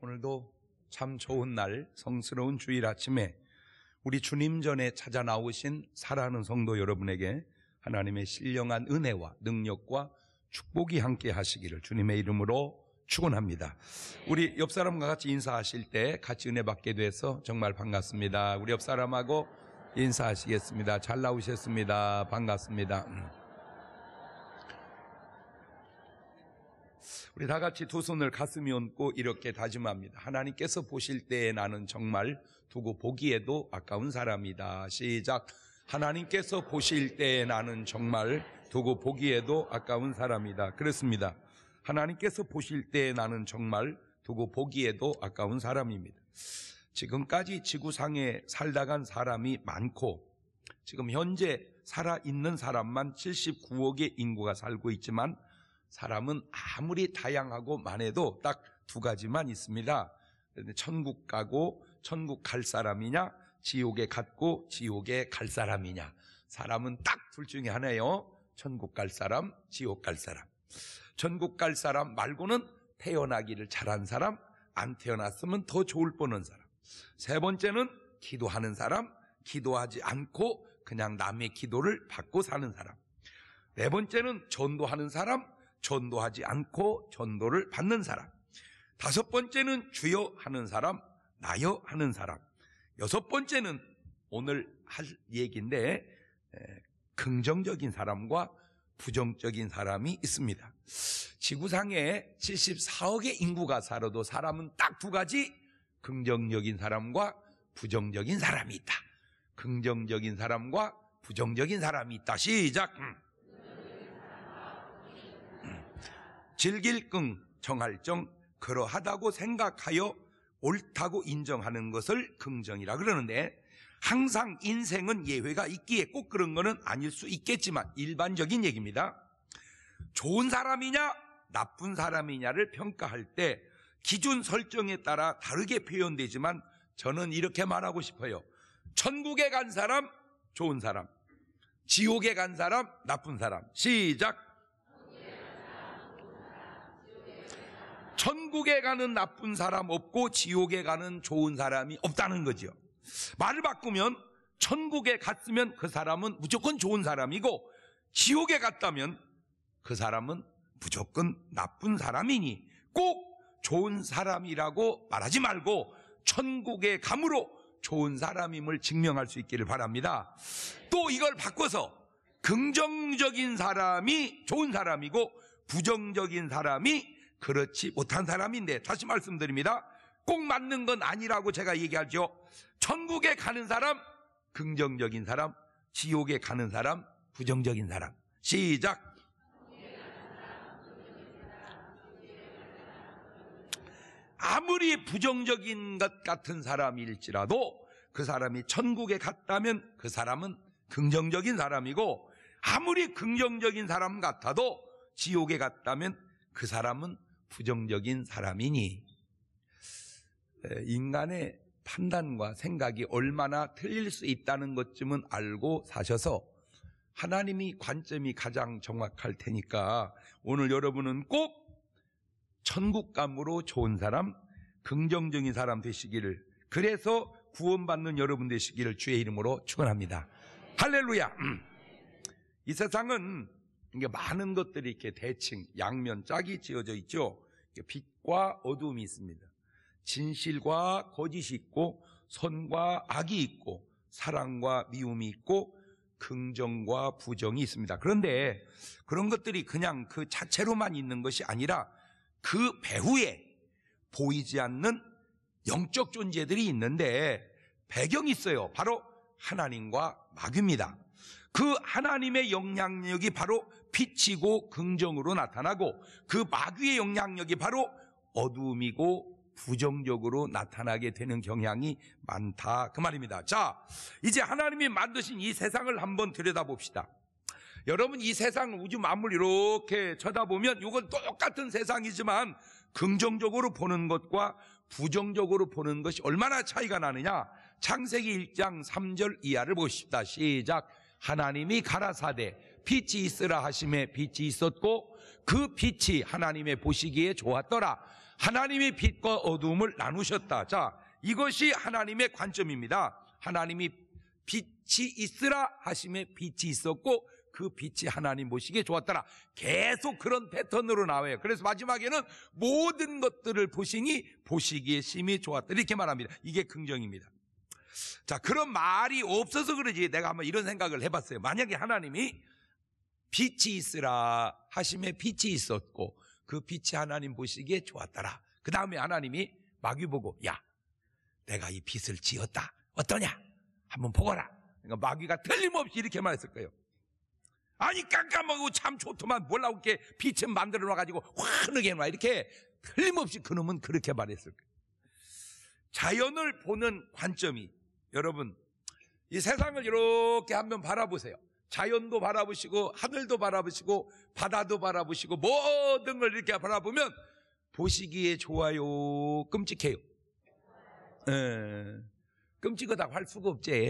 오늘도 참 좋은 날, 성스러운 주일 아침에 우리 주님 전에 찾아 나오신 사랑하는 성도 여러분에게 하나님의 신령한 은혜와 능력과 축복이 함께 하시기를 주님의 이름으로 축원합니다. 우리 옆 사람과 같이 인사하실 때 같이 은혜 받게 돼서 정말 반갑습니다. 우리 옆 사람하고 인사하시겠습니다. 잘 나오셨습니다. 반갑습니다. 음. 우리 다 같이 두 손을 가슴에 얹고 이렇게 다짐합니다. 하나님께서 보실 때에 나는 정말 두고 보기에도 아까운 사람이다. 시작. 하나님께서 보실 때에 나는 정말 두고 보기에도 아까운 사람이다. 그렇습니다. 하나님께서 보실 때에 나는 정말 두고 보기에도 아까운 사람입니다. 지금까지 지구상에 살다 간 사람이 많고 지금 현재 살아있는 사람만 79억의 인구가 살고 있지만 사람은 아무리 다양하고 많아도 딱 두 가지만 있습니다. 천국 가고 천국 갈 사람이냐, 지옥에 갔고 지옥에 갈 사람이냐. 사람은 딱 둘 중에 하나예요. 천국 갈 사람, 지옥 갈 사람. 천국 갈 사람 말고는 태어나기를 잘한 사람, 안 태어났으면 더 좋을 뻔한 사람. 세 번째는 기도하는 사람, 기도하지 않고 그냥 남의 기도를 받고 사는 사람. 네 번째는 전도하는 사람, 전도하지 않고 전도를 받는 사람. 다섯 번째는 주여 하는 사람, 나여 하는 사람. 여섯 번째는 오늘 할 얘기인데 긍정적인 사람과 부정적인 사람이 있습니다. 지구상에 74억의 인구가 살아도 사람은 딱 두 가지 긍정적인 사람과 부정적인 사람이 있다. 긍정적인 사람과 부정적인 사람이 있다. 시작. 음. 즐길끔 정할정 그러하다고 생각하여 옳다고 인정하는 것을 긍정이라 그러는데 항상 인생은 예외가 있기에 꼭 그런 거는 아닐 수 있겠지만 일반적인 얘기입니다. 좋은 사람이냐 나쁜 사람이냐를 평가할 때 기준 설정에 따라 다르게 표현되지만 저는 이렇게 말하고 싶어요. 천국에 간 사람 좋은 사람, 지옥에 간 사람 나쁜 사람. 시작. 천국에 가는 나쁜 사람 없고 지옥에 가는 좋은 사람이 없다는 거죠. 말을 바꾸면 천국에 갔으면 그 사람은 무조건 좋은 사람이고 지옥에 갔다면 그 사람은 무조건 나쁜 사람이니 꼭 좋은 사람이라고 말하지 말고 천국에 감으로 좋은 사람임을 증명할 수 있기를 바랍니다. 또 이걸 바꿔서 긍정적인 사람이 좋은 사람이고 부정적인 사람이 그렇지 못한 사람인데 다시 말씀드립니다. 꼭 맞는 건 아니라고 제가 얘기하죠. 천국에 가는 사람, 긍정적인 사람, 지옥에 가는 사람, 부정적인 사람. 시작. 아무리 부정적인 것 같은 사람일지라도 그 사람이 천국에 갔다면 그 사람은 긍정적인 사람이고 아무리 긍정적인 사람 같아도 지옥에 갔다면 그 사람은 부정적인 사람이니 인간의 판단과 생각이 얼마나 틀릴 수 있다는 것쯤은 알고 사셔서 하나님이 관점이 가장 정확할 테니까 오늘 여러분은 꼭 천국감으로 좋은 사람, 긍정적인 사람 되시기를 그래서 구원받는 여러분 되시기를 주의 이름으로 축원합니다. 할렐루야. 음. 이 세상은 이게 많은 것들이 이렇게 대칭, 양면 짝이 지어져 있죠. 빛과 어둠이 있습니다. 진실과 거짓이 있고 선과 악이 있고 사랑과 미움이 있고 긍정과 부정이 있습니다. 그런데 그런 것들이 그냥 그 자체로만 있는 것이 아니라 그 배후에 보이지 않는 영적 존재들이 있는데 배경이 있어요. 바로 하나님과 마귀입니다. 그 하나님의 영향력이 바로 빛이고 긍정으로 나타나고 그 마귀의 영향력이 바로 어두움이고 부정적으로 나타나게 되는 경향이 많다. 그 말입니다. 자, 이제 하나님이 만드신 이 세상을 한번 들여다봅시다. 여러분 이 세상 우주 만물 이렇게 쳐다보면 이건 똑같은 세상이지만 긍정적으로 보는 것과 부정적으로 보는 것이 얼마나 차이가 나느냐. 창세기 1장 3절 이하를 보십시다. 시작. 하나님이 가라사대 빛이 있으라 하심에 빛이 있었고 그 빛이 하나님의 보시기에 좋았더라. 하나님이 빛과 어둠을 나누셨다. 자, 이것이 하나님의 관점입니다. 하나님이 빛이 있으라 하심에 빛이 있었고 그 빛이 하나님 보시기에 좋았더라. 계속 그런 패턴으로 나와요. 그래서 마지막에는 모든 것들을 보시니 보시기에 심히 좋았다. 이렇게 말합니다. 이게 긍정입니다. 자, 그런 말이 없어서 그러지 내가 한번 이런 생각을 해봤어요. 만약에 하나님이 빛이 있으라 하심에 빛이 있었고 그 빛이 하나님 보시기에 좋았더라. 그 다음에 하나님이 마귀 보고 야 내가 이 빛을 지었다. 어떠냐? 한번 보거라. 그러니까 마귀가 틀림없이 이렇게 말했을 거예요. 아니 깜깜하고 참 좋더만 몰라고 이렇게 빛을 만들어 놔가지고 환하게 놔 이렇게 틀림없이 그놈은 그렇게 말했을 거예요. 자연을 보는 관점이 여러분, 이 세상을 이렇게 한번 바라보세요. 자연도 바라보시고, 하늘도 바라보시고, 바다도 바라보시고, 모든 걸 이렇게 바라보면 보시기에 좋아요. 끔찍해요. 에, 예. 끔찍하다고 할 수가 없지. 에,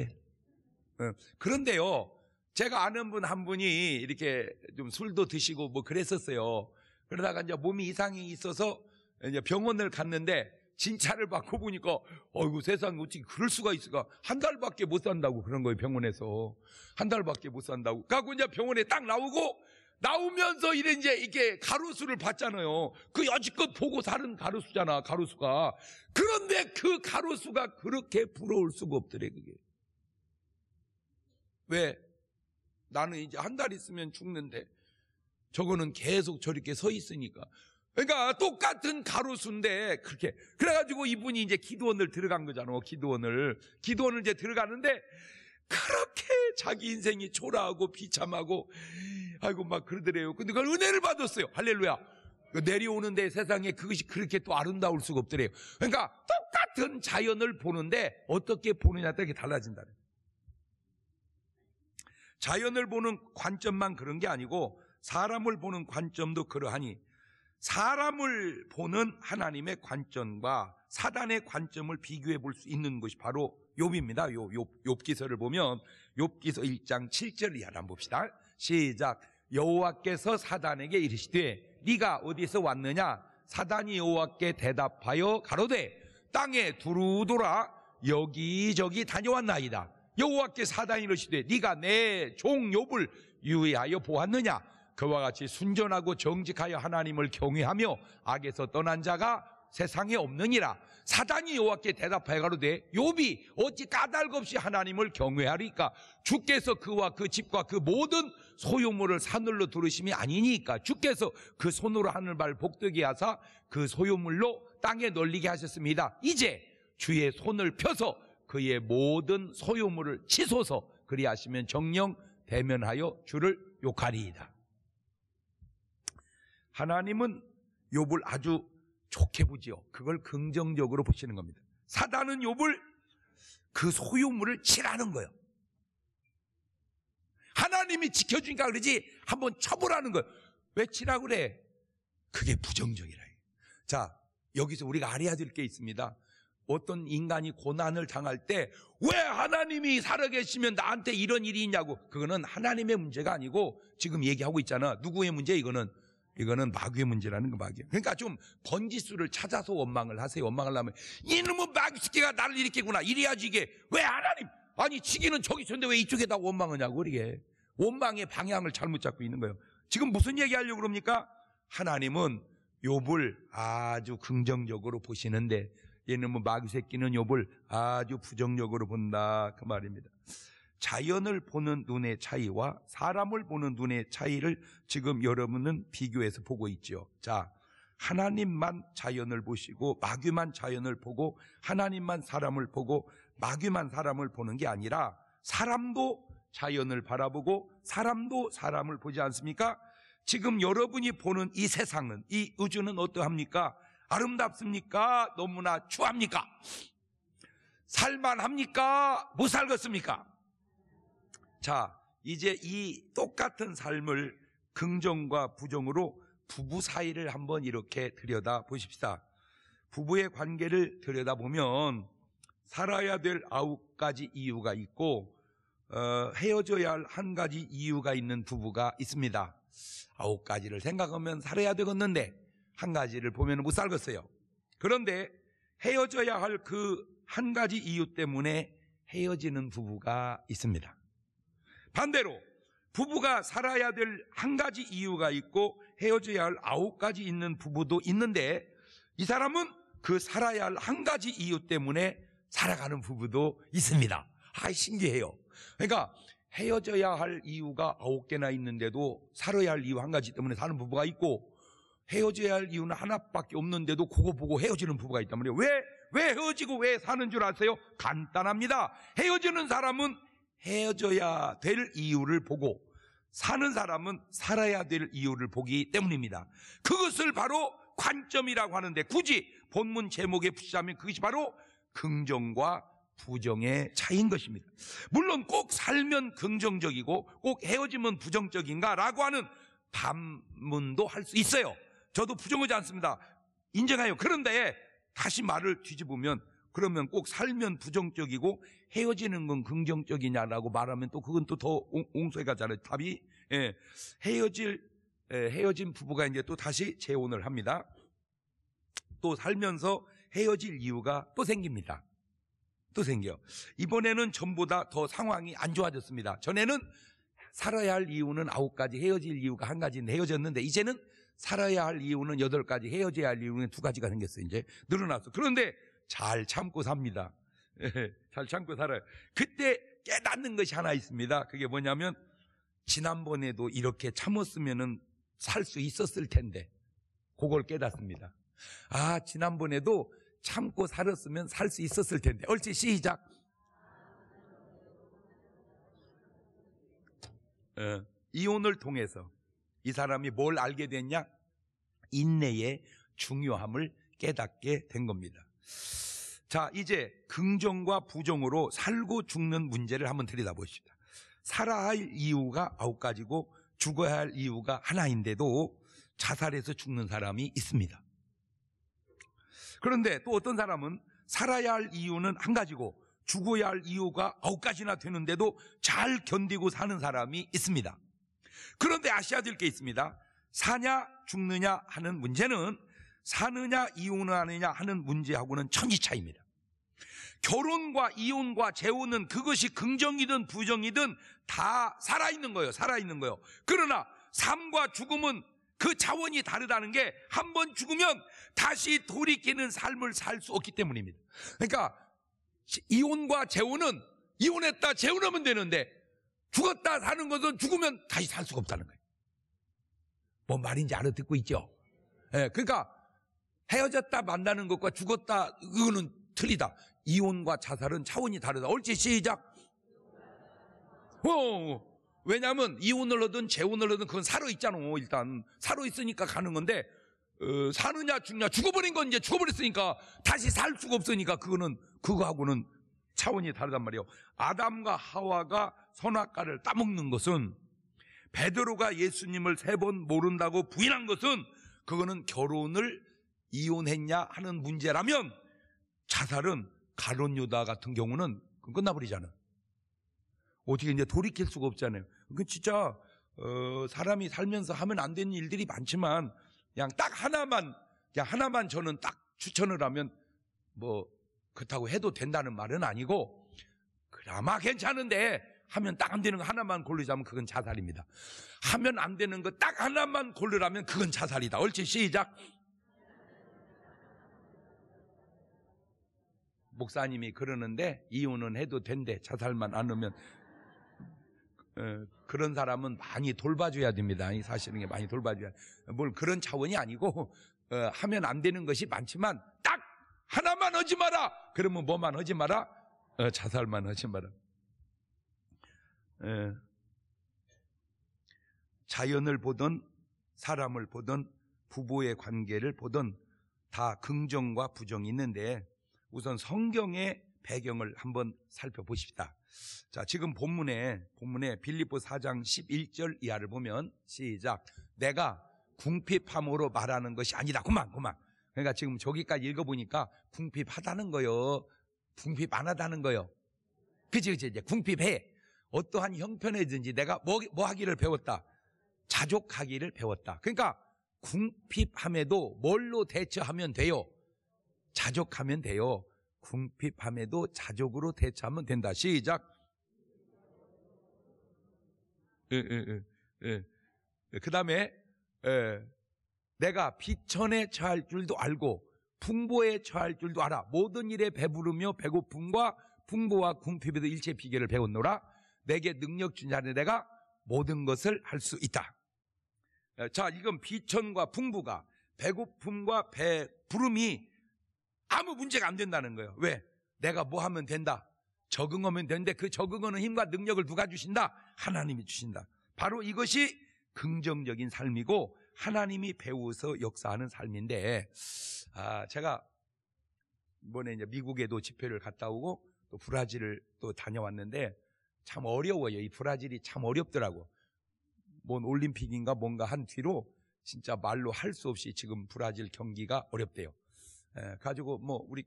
예. 그런데요, 제가 아는 분 한 분이 이렇게 좀 술도 드시고 뭐 그랬었어요. 그러다가 이제 몸이 이상이 있어서 이제 병원을 갔는데 진찰을 받고 보니까 어이구 세상 어찌 그럴 수가 있을까? 한 달밖에 못 산다고 그런 거예요 병원에서 한 달밖에 못 산다고. 그래고 이제 병원에 딱 나오고 나오면서 이래 이제 이게 가로수를 봤잖아요. 그 여지껏 보고 사는 가로수잖아 가로수가. 그런데 그 가로수가 그렇게 부러울 수가 없더래 그게. 왜? 나는 이제 한 달 있으면 죽는데 저거는 계속 저렇게 서 있으니까 그러니까 똑같은 가로수인데 그렇게 그래가지고 이분이 이제 기도원을 들어간 거잖아. 기도원을 기도원을 이제 들어가는데 그렇게 자기 인생이 초라하고 비참하고 아이고 막 그러더래요. 근데 그걸 은혜를 받았어요. 할렐루야. 그 내려오는데 세상에 그것이 그렇게 또 아름다울 수가 없더래요. 그러니까 똑같은 자연을 보는데 어떻게 보느냐에 따라 달라진다 자연을 보는 관점만 그런 게 아니고 사람을 보는 관점도 그러하니 사람을 보는 하나님의 관점과 사단의 관점을 비교해 볼 수 있는 것이 바로 욥입니다. 욥 욥기서를 보면 욥기서 1장 7절 이하를 한번 봅시다. 시작. 여호와께서 사단에게 이르시되 네가 어디서 왔느냐? 사단이 여호와께 대답하여 가로되 땅에 두루돌아 여기저기 다녀왔나이다. 여호와께 사단이 이르시되 네가 내 종 욥을 유의하여 보았느냐? 그와 같이 순전하고 정직하여 하나님을 경외하며 악에서 떠난 자가 세상에 없느니라 사단이 여호와께 대답하여 가로되 요비 어찌 까닭없이 하나님을 경외하리까 주께서 그와 그 집과 그 모든 소유물을 사늘로 두르심이 아니니까 주께서 그 손으로 하늘발 복되게 하사 그 소유물로 땅에 널리게 하셨습니다 이제 주의 손을 펴서 그의 모든 소유물을 치소서 그리하시면 정령 대면하여 주를 욕하리이다 하나님은 욥을 아주 좋게 보지요. 그걸 긍정적으로 보시는 겁니다. 사단은 욥을 그 소유물을 치라는 거예요. 하나님이 지켜주니까 그러지 한번 처벌하는 거예요. 왜 치라고 그래? 그게 부정적이라. 자, 여기서 우리가 알아야 될 게 있습니다. 어떤 인간이 고난을 당할 때 왜 하나님이 살아계시면 나한테 이런 일이 있냐고 그거는 하나님의 문제가 아니고 지금 얘기하고 있잖아 누구의 문제 이거는 이거는 마귀의 문제라는 거 마귀. 그러니까 좀 번지수를 찾아서 원망을 하세요. 원망을 하면 이놈의 마귀 새끼가 나를 일으키구나. 이래야지 이게 왜 하나님? 아니 치기는 저기 있었는데 왜 이쪽에다 원망하냐고 이게 원망의 방향을 잘못 잡고 있는 거예요. 지금 무슨 얘기하려고 그럽니까? 하나님은 욥을 아주 긍정적으로 보시는데 얘는 뭐 마귀 새끼는 욥을 아주 부정적으로 본다 그 말입니다. 자연을 보는 눈의 차이와 사람을 보는 눈의 차이를 지금 여러분은 비교해서 보고 있죠 자, 하나님만 자연을 보시고 마귀만 자연을 보고 하나님만 사람을 보고 마귀만 사람을 보는 게 아니라 사람도 자연을 바라보고 사람도 사람을 보지 않습니까? 지금 여러분이 보는 이 세상은 이 우주는 어떠합니까? 아름답습니까? 너무나 추합니까? 살만합니까? 못 살겠습니까? 자, 이제 이 똑같은 삶을 긍정과 부정으로 부부 사이를 한번 이렇게 들여다 보십시다. 부부의 관계를 들여다보면 살아야 될 아홉 가지 이유가 있고 어, 헤어져야 할 한 가지 이유가 있는 부부가 있습니다. 아홉 가지를 생각하면 살아야 되겠는데 한 가지를 보면 못 살겠어요. 그런데 헤어져야 할 그 한 가지 이유 때문에 헤어지는 부부가 있습니다. 반대로 부부가 살아야 될 한 가지 이유가 있고 헤어져야 할 아홉 가지 있는 부부도 있는데 이 사람은 그 살아야 할 한 가지 이유 때문에 살아가는 부부도 있습니다. 아, 신기해요. 그러니까 헤어져야 할 이유가 아홉 개나 있는데도 살아야 할 이유 한 가지 때문에 사는 부부가 있고 헤어져야 할 이유는 하나밖에 없는데도 그거 보고 헤어지는 부부가 있단 말이에요. 왜, 왜 헤어지고 왜 사는 줄 아세요? 간단합니다. 헤어지는 사람은 헤어져야 될 이유를 보고 사는 사람은 살아야 될 이유를 보기 때문입니다. 그것을 바로 관점이라고 하는데 굳이 본문 제목에 붙이자면 그것이 바로 긍정과 부정의 차이인 것입니다. 물론 꼭 살면 긍정적이고 꼭 헤어지면 부정적인가라고 하는 반문도 할 수 있어요. 저도 부정하지 않습니다. 인정해요. 그런데 다시 말을 뒤집으면 그러면 꼭 살면 부정적이고 헤어지는 건 긍정적이냐라고 말하면 또 그건 또 더옹소해가 잖아요. 답이 예, 헤어질 예, 헤어진 부부가 이제 또 다시 재혼을 합니다. 또 살면서 헤어질 이유가 또 생깁니다. 또 생겨. 이번에는 전보다 더 상황이 안 좋아졌습니다. 전에는 살아야 할 이유는 아홉 가지, 헤어질 이유가 한 가지인데 헤어졌는데 이제는 살아야 할 이유는 여덟 가지, 헤어져야 할 이유는 두 가지가 생겼어요. 이제 늘어났어. 그런데 잘 참고 삽니다. 잘 참고 살아요. 그때 깨닫는 것이 하나 있습니다. 그게 뭐냐면 지난번에도 이렇게 참았으면살 수 있었을 텐데 그걸 깨닫습니다. 아 지난번에도 참고 살았으면 살 수 있었을 텐데 얼치 시작. 어, 이혼을 통해서 이 사람이 뭘 알게 됐냐? 인내의 중요함을 깨닫게 된 겁니다. 자, 이제 긍정과 부정으로 살고 죽는 문제를 한번 들여다봅시다. 살아야 할 이유가 아홉 가지고 죽어야 할 이유가 하나인데도 자살해서 죽는 사람이 있습니다. 그런데 또 어떤 사람은 살아야 할 이유는 한 가지고 죽어야 할 이유가 아홉 가지나 되는데도 잘 견디고 사는 사람이 있습니다. 그런데 아셔야 될 게 있습니다. 사냐 죽느냐 하는 문제는 사느냐 이혼하느냐 하는 문제하고는 천지 차이입니다. 결혼과 이혼과 재혼은 그것이 긍정이든 부정이든 다 살아있는 거예요. 살아있는 거예요. 그러나 삶과 죽음은 그 차원이 다르다는 게 한 번 죽으면 다시 돌이키는 삶을 살 수 없기 때문입니다. 그러니까 이혼과 재혼은 이혼했다 재혼하면 되는데 죽었다 사는 것은 죽으면 다시 살 수가 없다는 거예요. 뭔 말인지 알아듣고 있죠? 예, 그러니까 헤어졌다 만나는 것과 죽었다 그거는 틀리다. 이혼과 자살은 차원이 다르다. 옳지 시작. 어, 어. 왜냐하면 이혼을 얻든 재혼을 얻든 그건 살아 있잖아. 일단 살아 있으니까 가는 건데 어, 사느냐 죽냐 죽어버린 건 이제 죽어버렸으니까 다시 살 수가 없으니까 그거는 그거하고는 차원이 다르단 말이에요. 아담과 하와가 선악과를 따먹는 것은 베드로가 예수님을 세 번 모른다고 부인한 것은 그거는 결혼을 이혼했냐 하는 문제라면 자살은 가론유다 같은 경우는 끝나버리잖아. 어떻게 이제 돌이킬 수가 없잖아요. 그 그러니까 진짜 어, 사람이 살면서 하면 안 되는 일들이 많지만 그냥 딱 하나만 그냥 하나만 저는 딱 추천을 하면 뭐 그렇다고 해도 된다는 말은 아니고 그나마 괜찮은데 하면 딱 안 되는 거 하나만 고르자면 그건 자살입니다. 하면 안 되는 거 딱 하나만 고르라면 그건 자살이다. 얼치 시작. 목사님이 그러는데 이혼은 해도 된대. 자살만 안으면 어, 그런 사람은 많이 돌봐줘야 됩니다. 사실은 많이 돌봐줘야. 뭘 그런 차원이 아니고 어, 하면 안 되는 것이 많지만 딱 하나만 하지 마라. 그러면 뭐만 하지 마라? 어, 자살만 하지 마라. 예. 자연을 보던 사람을 보던 부부의 관계를 보던 다 긍정과 부정이 있는데 우선 성경의 배경을 한번 살펴보십시다. 자, 지금 본문에 본문에 빌립보 4장 11절 이하를 보면 시작. 내가 궁핍함으로 말하는 것이 아니다. 그만 그만. 그러니까 지금 저기까지 읽어 보니까 궁핍하다는 거요. 궁핍 안 하다는 거요. 그치그치 이제 궁핍해. 어떠한 형편이든지 내가 뭐, 뭐 하기를 배웠다. 자족하기를 배웠다. 그러니까 궁핍함에도 뭘로 대처하면 돼요? 자족하면 돼요. 궁핍함에도 자족으로 대처하면 된다. 시작. 예, 예, 예, 그 다음에, 내가 비천에 처할 줄도 알고, 풍부에 처할 줄도 알아. 모든 일에 배부르며 배고픔과 풍부와 궁핍에도 일체 비결을 배웠노라. 내게 능력 준 자는 내가 모든 것을 할 수 있다. 자, 이건 비천과 풍부가 배고픔과 배부름이 아무 문제가 안 된다는 거예요. 왜? 내가 뭐 하면 된다. 적응하면 되는데 그 적응하는 힘과 능력을 누가 주신다? 하나님이 주신다. 바로 이것이 긍정적인 삶이고 하나님이 배워서 역사하는 삶인데 아 제가 이번에 이제 미국에도 집회를 갔다 오고 또 브라질을 또 다녀왔는데 참 어려워요. 이 브라질이 참 어렵더라고. 뭔 올림픽인가 뭔가 한 뒤로 진짜 말로 할 수 없이 지금 브라질 경기가 어렵대요. 예, 가지고 뭐 우리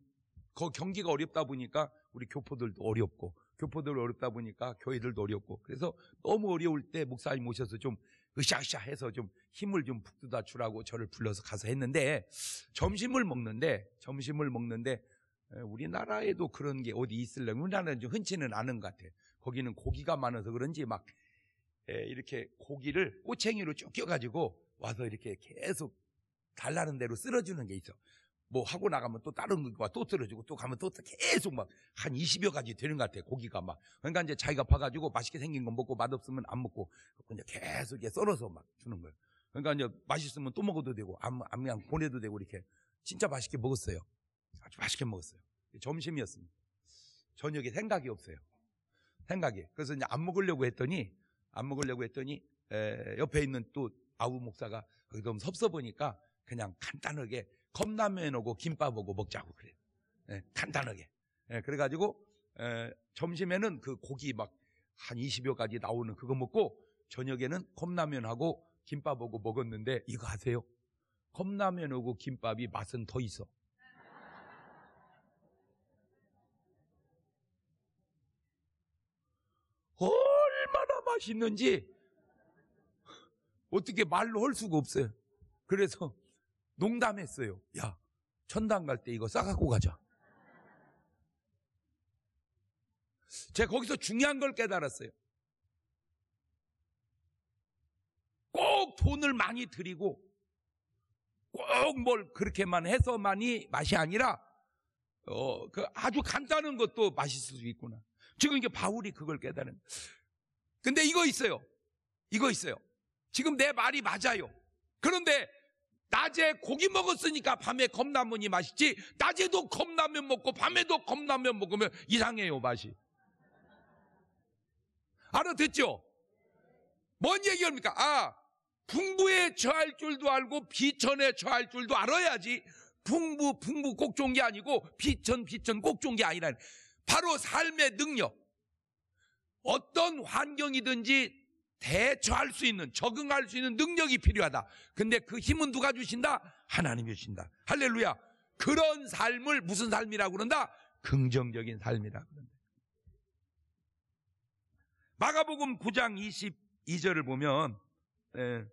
거 경기가 어렵다 보니까 우리 교포들도 어렵고 교포들 어렵다 보니까 교회들도 어렵고 그래서 너무 어려울 때 목사님 오셔서좀 으쌰으쌰 해서 좀 힘을 좀 북두다 주라고 저를 불러서 가서 했는데 점심을 먹는데 점심을 먹는데 예, 우리나라에도 그런 게 어디 있을려면 우리나라는 좀 흔치는 않은 것같아 거기는 고기가 많아서 그런지 막 예, 이렇게 고기를 꼬챙이로 쫓겨가지고 와서 이렇게 계속 달라는 대로 쓸어주는 게 있어. 뭐 하고 나가면 또 다른 거가 또 떨어지고 또 가면 또 계속 막 한 20여 가지 되는 것 같아. 고기가 막. 그러니까 이제 자기가 파가지고 맛있게 생긴 거 먹고 맛없으면 안 먹고 그냥 계속 이제 썰어서 막 주는 거예요. 그러니까 이제 맛있으면 또 먹어도 되고 안, 안 그냥 보내도 되고 이렇게 진짜 맛있게 먹었어요. 아주 맛있게 먹었어요. 점심이었습니다. 저녁에 생각이 없어요. 생각이. 그래서 이제 안 먹으려고 했더니 안 먹으려고 했더니 에, 옆에 있는 또 아우 목사가 거기 너무 섭섭하니까 그냥 간단하게 컵라면 오고 김밥 하고 먹자고 그래요. 예, 간단하게. 예, 그래가지고 예, 점심에는 그 고기 막 한 20여 가지 나오는 그거 먹고 저녁에는 컵라면하고 김밥 하고 먹었는데 이거 아세요? 컵라면 오고 김밥이 맛은 더 있어. 얼마나 맛있는지 어떻게 말로 할 수가 없어요. 그래서 농담했어요. 야, 천당 갈 때 이거 싸갖고 가자. 제가 거기서 중요한 걸 깨달았어요. 꼭 돈을 많이 들이고 꼭 뭘 그렇게만 해서만이 맛이 아니라 어, 그 아주 간단한 것도 맛있을 수 있구나. 지금 이게 바울이 그걸 깨달은. 근데 이거 있어요. 이거 있어요. 지금 내 말이 맞아요. 그런데 낮에 고기 먹었으니까 밤에 컵라면이 맛있지. 낮에도 컵라면 먹고 밤에도 컵라면 먹으면 이상해요, 맛이. 알아듣죠? 뭔 얘기합니까? 아, 풍부에 처할 줄도 알고 비천에 처할 줄도 알아야지. 풍부, 풍부 꼭 좋은 게 아니고 비천, 비천 꼭 좋은 게 아니라 바로 삶의 능력. 어떤 환경이든지 대처할 수 있는, 적응할 수 있는 능력이 필요하다. 근데 그 힘은 누가 주신다? 하나님이 주신다. 할렐루야. 그런 삶을 무슨 삶이라고 그런다? 긍정적인 삶이라고 그런다. 마가복음 9장 22절을 보면 에, 예,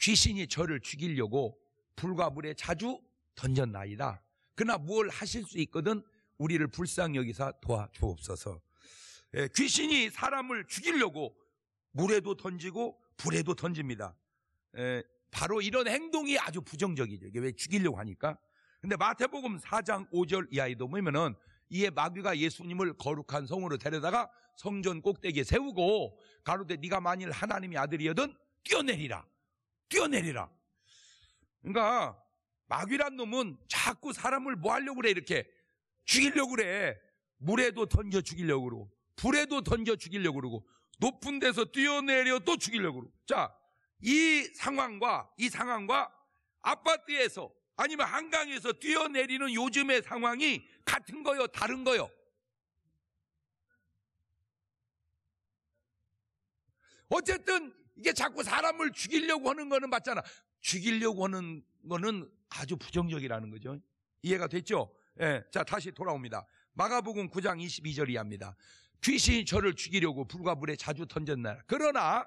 귀신이 저를 죽이려고 불과 물에 자주 던졌나이다. 그러나 뭘 하실 수 있거든 우리를 불쌍히 여기서 도와주옵소서. 예, 귀신이 사람을 죽이려고 물에도 던지고 불에도 던집니다. 예, 바로 이런 행동이 아주 부정적이죠. 이게 왜 죽이려고 하니까. 근데 마태복음 4장 5절 이하에도 보면은 이에 마귀가 예수님을 거룩한 성으로 데려다가 성전 꼭대기에 세우고 가로되 네가 만일 하나님의 아들이여든 뛰어내리라. 뛰어내리라. 그러니까 마귀란 놈은 자꾸 사람을 뭐 하려고 그래 이렇게 죽이려고 그래. 물에도 던져 죽이려고 그러고 불에도 던져 죽이려고 그러고 높은 데서 뛰어내려 또 죽이려고 그러고 자, 이 상황과 이 상황과 아파트에서 아니면 한강에서 뛰어내리는 요즘의 상황이 같은 거요, 다른 거요. 어쨌든 이게 자꾸 사람을 죽이려고 하는 거는 맞잖아. 죽이려고 하는 거는 아주 부정적이라는 거죠. 이해가 됐죠? 예. 자, 다시 돌아옵니다. 마가복음 9장 22절이 합니다. 귀신이 저를 죽이려고 불과 물에 자주 던졌나요 그러나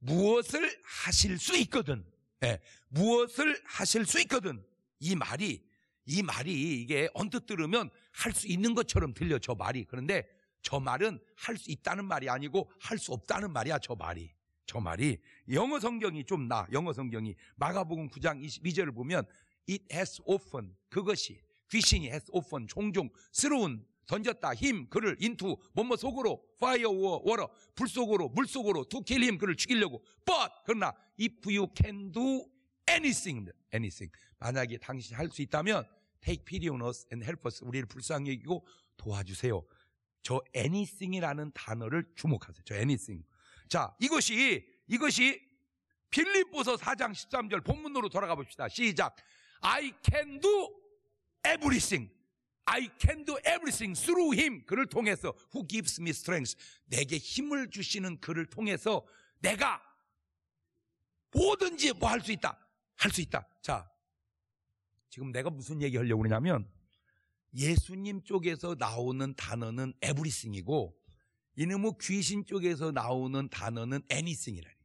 무엇을 하실 수 있거든. 네, 무엇을 하실 수 있거든. 이 말이 이 말이 이게 언뜻 들으면 할 수 있는 것처럼 들려 저 말이. 그런데 저 말은 할 수 있다는 말이 아니고 할 수 없다는 말이야 저 말이. 저 말이 영어 성경이 좀 나. 영어 성경이 마가복음 9장 22절을 보면 it has often 그것이 귀신이 has often 종종 쓰러운 던졌다. 힘, 그를, 인투, 뭐뭐 속으로, fire, water, 불 속으로, 물 속으로, to kill him, 그를 죽이려고. But, 그러나, if you can do anything, anything. 만약에 당신이 할 수 있다면, take pity on us and help us. 우리를 불쌍히 여기고 도와주세요. 저 anything이라는 단어를 주목하세요. 저 anything. 자, 이것이, 이것이 빌립보서 4장 13절 본문으로 돌아가 봅시다. 시작. I can do everything. I can do everything through him. 그를 통해서 who gives me strength. 내게 힘을 주시는 그를 통해서 내가 뭐든지 뭐 할 수 있다. 할 수 있다. 자. 지금 내가 무슨 얘기 하려고 그러냐면 예수님 쪽에서 나오는 단어는 everything이고 이놈의 귀신 쪽에서 나오는 단어는 anything이라니.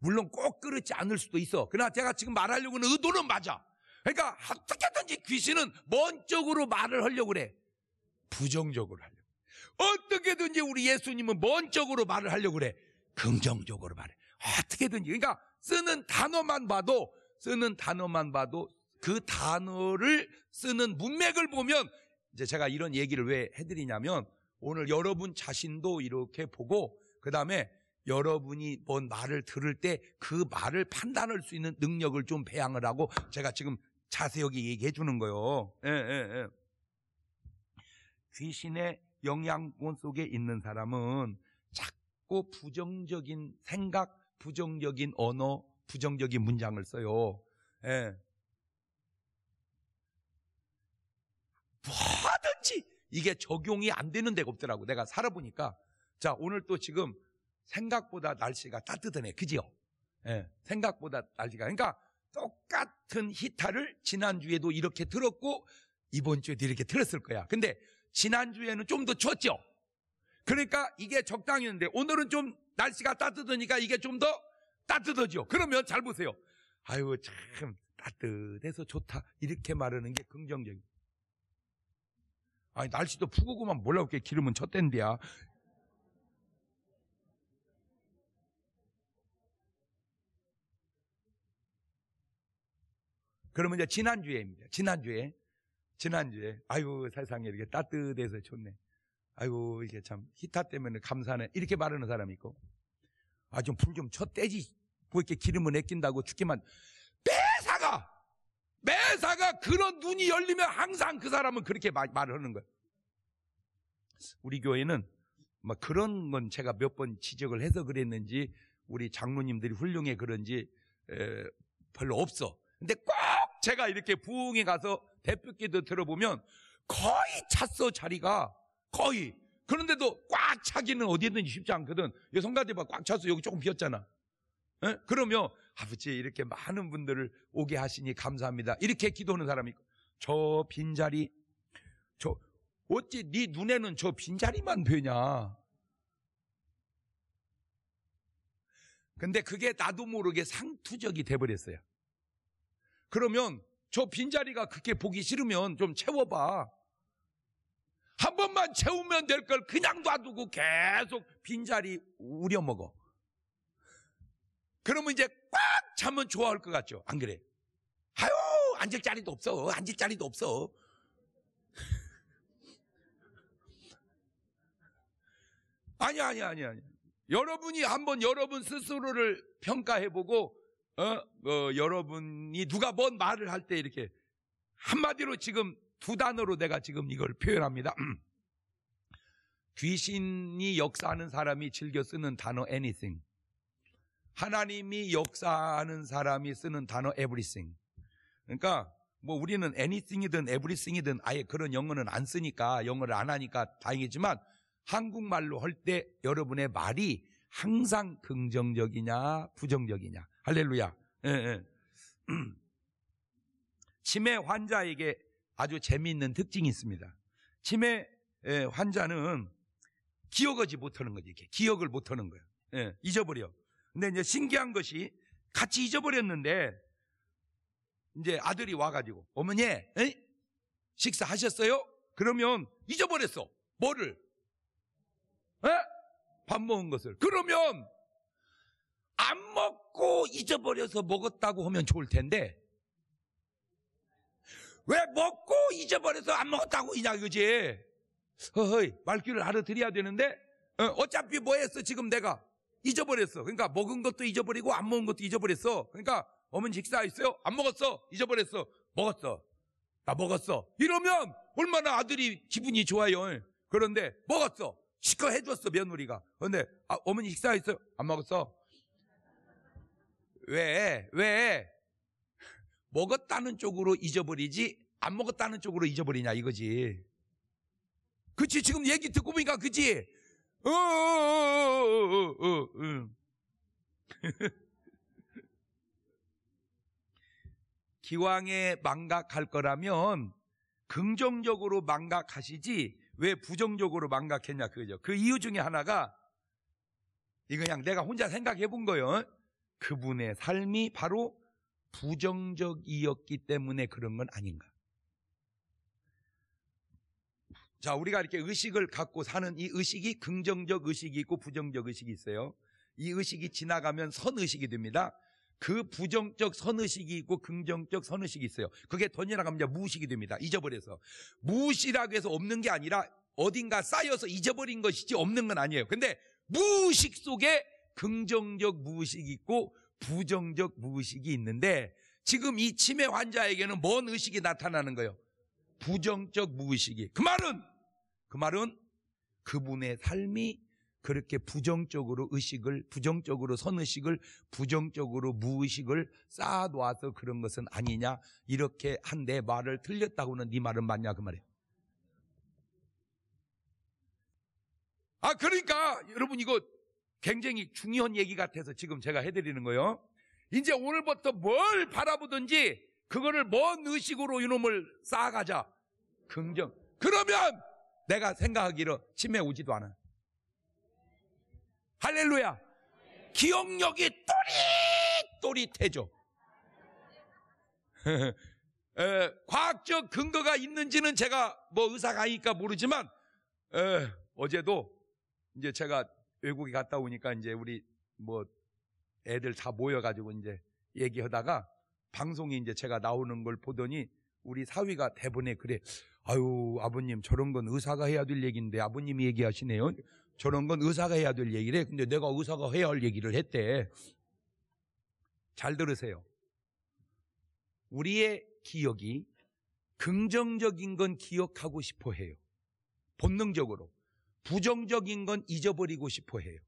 물론 꼭 그렇지 않을 수도 있어. 그러나 제가 지금 말하려고 하는 의도는 맞아. 그러니까 어떻게든지 귀신은 먼 쪽으로 말을 하려고 그래. 부정적으로 하려고. 어떻게든지 우리 예수님은 먼 쪽으로 말을 하려고 그래. 긍정적으로 말해. 어떻게든지. 그러니까 쓰는 단어만 봐도, 쓰는 단어만 봐도 그 단어를 쓰는 문맥을 보면 이제 제가 이런 얘기를 왜 해드리냐면 오늘 여러분 자신도 이렇게 보고 그 다음에 여러분이 뭔 말을 들을 때 그 말을 판단할 수 있는 능력을 좀 배양을 하고 제가 지금 자세하게 얘기해 주는 거예요. 예, 예, 예. 귀신의 영양권 속에 있는 사람은 자꾸 부정적인 생각, 부정적인 언어, 부정적인 문장을 써요. 예. 뭐든지 이게 적용이 안 되는 데가 없더라고. 내가 살아보니까. 자, 오늘 또 지금 생각보다 날씨가 따뜻하네. 그지요? 예. 생각보다 날씨가. 그러니까 똑같 같은 히타를 지난주에도 이렇게 들었고 이번 주에도 이렇게 들었을 거야. 근데 지난주에는 좀 더좋죠 그러니까 이게 적당했는데 오늘은 좀 날씨가 따뜻하니까 이게 좀 더 따뜻하죠. 그러면 잘 보세요. 아유 참 따뜻해서 좋다 이렇게 말하는 게긍정적이 아니 날씨도 푸고구만 몰라 이렇게 기름은 쳤댄데야 그러면 이제 지난주에입니다. 지난주에. 지난주에. 아이고 세상에 이렇게 따뜻해서 좋네. 아이고, 이게 참, 히타 때문에 감사하네. 이렇게 말하는 사람이 있고. 아, 좀 불좀쳤대지뭐 이렇게 기름을 내낀다고 죽기만. 매사가! 매사가 그런 눈이 열리면 항상 그 사람은 그렇게 말, 말을 하는 거예요. 우리 교회는 막 뭐 그런 건 제가 몇 번 지적을 해서 그랬는지 우리 장로님들이 훌륭해 그런지 에, 별로 없어. 근데 꽉 제가 이렇게 부흥에 가서 대표기도 들어보면 거의 찼어 자리가 거의 그런데도 꽉 차기는 어디든지 쉽지 않거든 여 성가대 봐꽉 차서 여기 조금 비었잖아 에? 예? 그러면 아버지 이렇게 많은 분들을 오게 하시니 감사합니다 이렇게 기도하는 사람이 저 빈자리 저 어찌 네 눈에는 저 빈자리만 되냐 근데 그게 나도 모르게 상투적이 돼버렸어요 그러면 저 빈자리가 그렇게 보기 싫으면 좀 채워봐. 한 번만 채우면 될 걸 그냥 놔두고 계속 빈자리 우려먹어. 그러면 이제 꽉 차면 좋아할 것 같죠? 안 그래? 아유, 앉을 자리도 없어. 앉을 자리도 없어. 아니야, 아니야, 아니야. 아니. 여러분이 한번 여러분 스스로를 평가해보고 어? 어, 여러분이 누가 뭔 말을 할 때 이렇게 한마디로 지금 두 단어로 내가 지금 이걸 표현합니다. 음. 귀신이 역사하는 사람이 즐겨 쓰는 단어 anything. 하나님이 역사하는 사람이 쓰는 단어 everything. 그러니까 뭐 우리는 anything이든 everything이든 아예 그런 영어는 안 쓰니까 영어를 안 하니까 다행이지만 한국말로 할 때 여러분의 말이 항상 긍정적이냐 부정적이냐 할렐루야. 예, 예. 치매 환자에게 아주 재미있는 특징이 있습니다. 치매 예, 환자는 기억하지 못하는 거지. 이렇게. 기억을 못하는 거야 예, 잊어버려. 근데 이제 신기한 것이 같이 잊어버렸는데 이제 아들이 와가지고 어머니 에이? 식사하셨어요? 그러면 잊어버렸어. 뭐를? 에? 밥 먹은 것을. 그러면 안 먹고 잊어버려서 먹었다고 하면 좋을 텐데 왜 먹고 잊어버려서 안 먹었다고 이냐 그지? 허허이 말귀를 알아들여야 되는데 어, 차피 뭐했어 지금 내가 잊어버렸어. 그러니까 먹은 것도 잊어버리고 안 먹은 것도 잊어버렸어. 그러니까 어머니 식사 했어요안 먹었어. 잊어버렸어. 먹었어. 나 먹었어. 이러면 얼마나 아들이 기분이 좋아요. 그런데 먹었어. 시커 해줬어 며느리가. 그런데 아, 어머니 식사 했어요안 먹었어. 왜, 왜 먹었다는 쪽으로 잊어버리지 안 먹었다는 쪽으로 잊어버리냐 이거지. 그치, 지금 얘기 듣고 보니까 그치? 어, 어, 어, 어 기왕에 망각할 거라면 긍정적으로 망각하시지 왜 부정적으로 망각했냐 그거죠. 그 이유 중에 하나가 이거 그냥 내가 혼자 생각해 본 거예요. 그분의 삶이 바로 부정적이었기 때문에 그런 건 아닌가. 자, 우리가 이렇게 의식을 갖고 사는 이 의식이 긍정적 의식이 있고 부정적 의식이 있어요. 이 의식이 지나가면 선의식이 됩니다. 그 부정적 선의식이 있고 긍정적 선의식이 있어요. 그게 던져나가면 이제 무의식이 됩니다. 잊어버려서. 무의식이라고 해서 없는 게 아니라 어딘가 쌓여서 잊어버린 것이지 없는 건 아니에요. 근데 무의식 속에 긍정적 무의식이 있고 부정적 무의식이 있는데 지금 이 치매 환자에게는 뭔 의식이 나타나는 거예요? 부정적 무의식이. 그 말은 그 말은 그분의 삶이 그렇게 부정적으로 의식을 부정적으로 선의식을 부정적으로 무의식을 쌓아놓아서 그런 것은 아니냐 이렇게 한 내 말을 틀렸다고는 네 말은 맞냐 그 말이에요. 아 그러니까 여러분 이거 굉장히 중요한 얘기 같아서 지금 제가 해드리는 거예요. 이제 오늘부터 뭘 바라보든지 그거를 뭔 의식으로 이놈을 쌓아가자. 긍정. 그러면 내가 생각하기로 치매 오지도 않아. 할렐루야. 기억력이 또릿또릿해져. 에, 과학적 근거가 있는지는 제가 뭐 의사가 아 니까 모르지만 에, 어제도 이제 제가 외국에 갔다 오니까 이제 우리 뭐 애들 다 모여가지고 이제 얘기하다가 방송이 이제 제가 나오는 걸 보더니 우리 사위가 대본에 그래. 아유, 아버님, 저런 건 의사가 해야 될 얘기인데 아버님이 얘기하시네요. 저런 건 의사가 해야 될 얘기래. 근데 내가 의사가 해야 할 얘기를 했대. 잘 들으세요. 우리의 기억이 긍정적인 건 기억하고 싶어 해요. 본능적으로. 부정적인 건 잊어버리고 싶어 해요.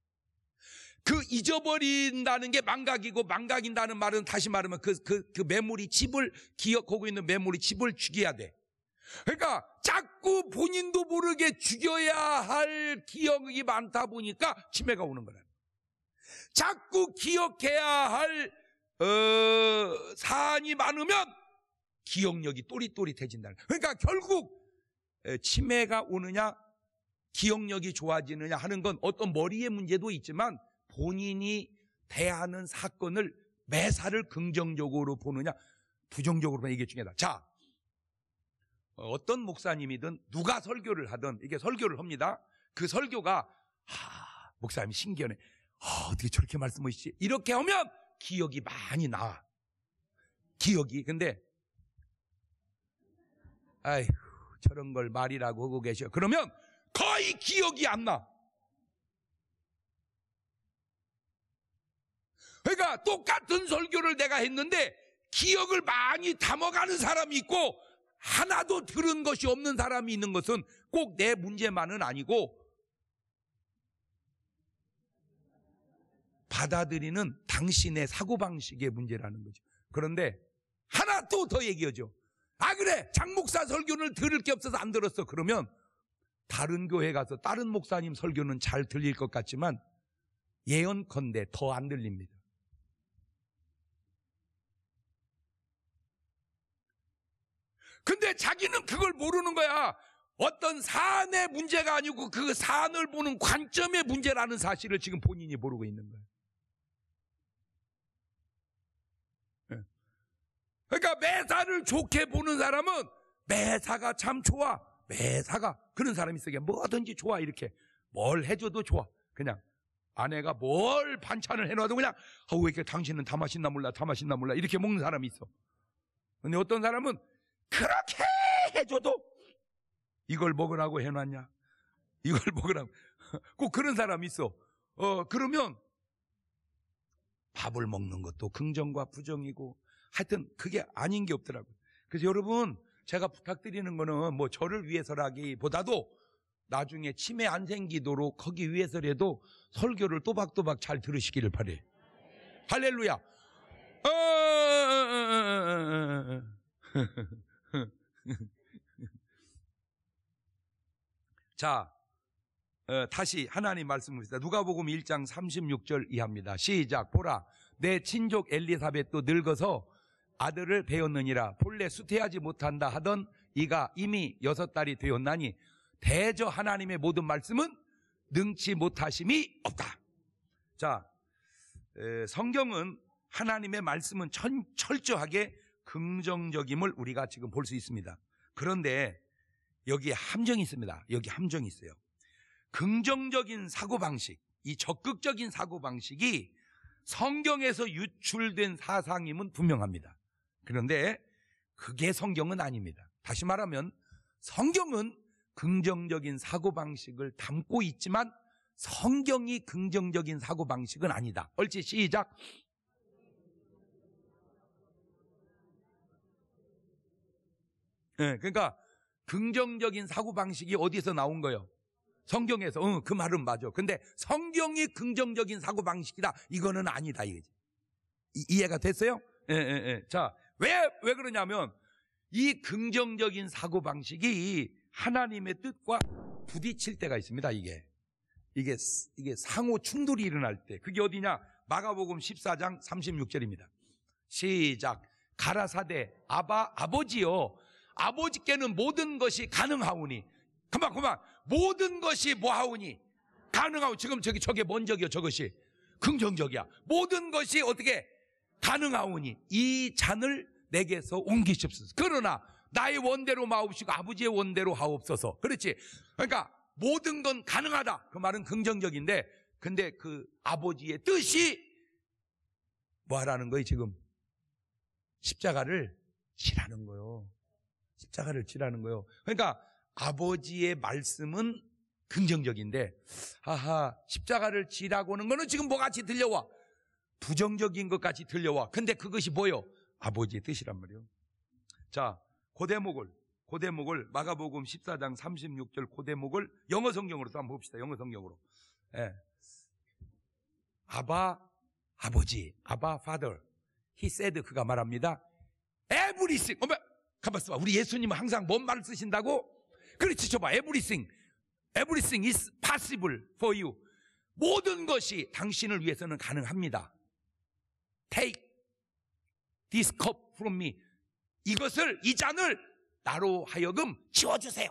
그 잊어버린다는 게 망각이고 망각인다는 말은 다시 말하면 그, 그, 그 메모리 칩을 기억하고 있는 메모리 칩을 죽여야 돼. 그러니까 자꾸 본인도 모르게 죽여야 할 기억이 많다 보니까 치매가 오는 거라. 자꾸 기억해야 할, 어, 사안이 많으면 기억력이 또릿또릿해진다. 그러니까 결국 치매가 오느냐 기억력이 좋아지느냐 하는 건 어떤 머리의 문제도 있지만 본인이 대하는 사건을 매사를 긍정적으로 보느냐 부정적으로 보느냐 이게 중요하다. 자, 어, 어떤 목사님이든 누가 설교를 하든 이게 설교를 합니다. 그 설교가 하, 목사님이 신기하네. 하, 아, 어떻게 저렇게 말씀하시지? 이렇게 하면 기억이 많이 나. 기억이. 근데 아휴, 저런 걸 말이라고 하고 계셔. 그러면 거의 기억이 안 나. 그러니까 똑같은 설교를 내가 했는데 기억을 많이 담아가는 사람이 있고 하나도 들은 것이 없는 사람이 있는 것은 꼭 내 문제만은 아니고 받아들이는 당신의 사고방식의 문제라는 거죠. 그런데 하나 또 더 얘기하죠. 아, 그래! 장목사 설교를 들을 게 없어서 안 들었어. 그러면 다른 교회 가서 다른 목사님 설교는 잘 들릴 것 같지만 예언컨대 더 안 들립니다. 근데 자기는 그걸 모르는 거야. 어떤 사안의 문제가 아니고 그 사안을 보는 관점의 문제라는 사실을 지금 본인이 모르고 있는 거예요. 그러니까 매사를 좋게 보는 사람은 매사가 참 좋아. 매사가 그런 사람이 있어게 뭐든지 좋아 이렇게 뭘 해줘도 좋아 그냥 아내가 뭘 반찬을 해놔도 그냥 아우 이렇게 당신은 다 맛있나 몰라 다 맛있나 몰라 이렇게 먹는 사람이 있어 근데 어떤 사람은 그렇게 해줘도 이걸 먹으라고 해놨냐 이걸 먹으라고 꼭 그런 사람이 있어 어 그러면 밥을 먹는 것도 긍정과 부정이고 하여튼 그게 아닌 게 없더라고요 그래서 여러분 제가 부탁드리는 거는 뭐 저를 위해서라기보다도 나중에 치매 안 생기도록 거기 위해서라도 설교를 또박또박 잘 들으시기를 바래. 할렐루야. 어... 자, 어, 다시 하나님 말씀입니다. 누가복음 1장 36절 이합니다. 시작. 보라, 내 친족 엘리사벳도 늙어서 아들을 배웠느니라 본래 수태하지 못한다 하던 이가 이미 여섯 달이 되었나니 대저 하나님의 모든 말씀은 능치 못하심이 없다. 자, 성경은 하나님의 말씀은 철저하게 긍정적임을 우리가 지금 볼 수 있습니다. 그런데 여기에 함정이 있습니다. 여기 함정이 있어요. 긍정적인 사고방식, 이 적극적인 사고방식이 성경에서 유출된 사상임은 분명합니다. 그런데 그게 성경은 아닙니다. 다시 말하면 성경은 긍정적인 사고방식을 담고 있지만 성경이 긍정적인 사고방식은 아니다. 얼치 시작. 예, 네, 그러니까 긍정적인 사고방식이 어디서 나온 거예요? 성경에서. 응, 그 말은 맞아. 근데 성경이 긍정적인 사고방식이다. 이거는 아니다. 이거지. 이, 해가 됐어요? 예, 예, 예. 자, 왜, 왜 그러냐면 이 긍정적인 사고방식이 하나님의 뜻과 부딪힐 때가 있습니다, 이게. 이게, 이게 상호 충돌이 일어날 때. 그게 어디냐? 마가복음 14장 36절입니다. 시작. 가라사대, 아바, 아버지요. 아버지께는 모든 것이 가능하오니. 그만, 그만. 모든 것이 뭐하오니? 가능하오. 지금 저기, 저게 뭔 적이요, 저것이. 긍정적이야. 모든 것이 어떻게 가능하오니 이 잔을 내게서 옮기십소서. 그러나 나의 원대로 마옵시고 아버지의 원대로 하옵소서. 그렇지. 그러니까 모든 건 가능하다. 그 말은 긍정적인데 근데 그 아버지의 뜻이 뭐하라는 거예요 지금? 십자가를 지라는 거요. 십자가를 지라는 거요. 그러니까 아버지의 말씀은 긍정적인데 아하 십자가를 지라고 하는 거는 지금 뭐같이 들려와 부정적인 것까지 들려와. 근데 그것이 뭐요? 아버지의 뜻이란 말이요 자, 고대목을 고대목을 마가복음 14장 36절 고대목을 영어 성경으로 또 한번 봅시다. 영어 성경으로. 예. 아바 아버지, 아바 father. He said 그가 말합니다. Everything. 어머, 가봤어 봐. 우리 예수님은 항상 뭔 말을 쓰신다고? 그렇지, 줘봐. Everything. Everything is possible for you. 모든 것이 당신을 위해서는 가능합니다. Take this cup from me. 이것을, 이 잔을 나로 하여금 지워주세요.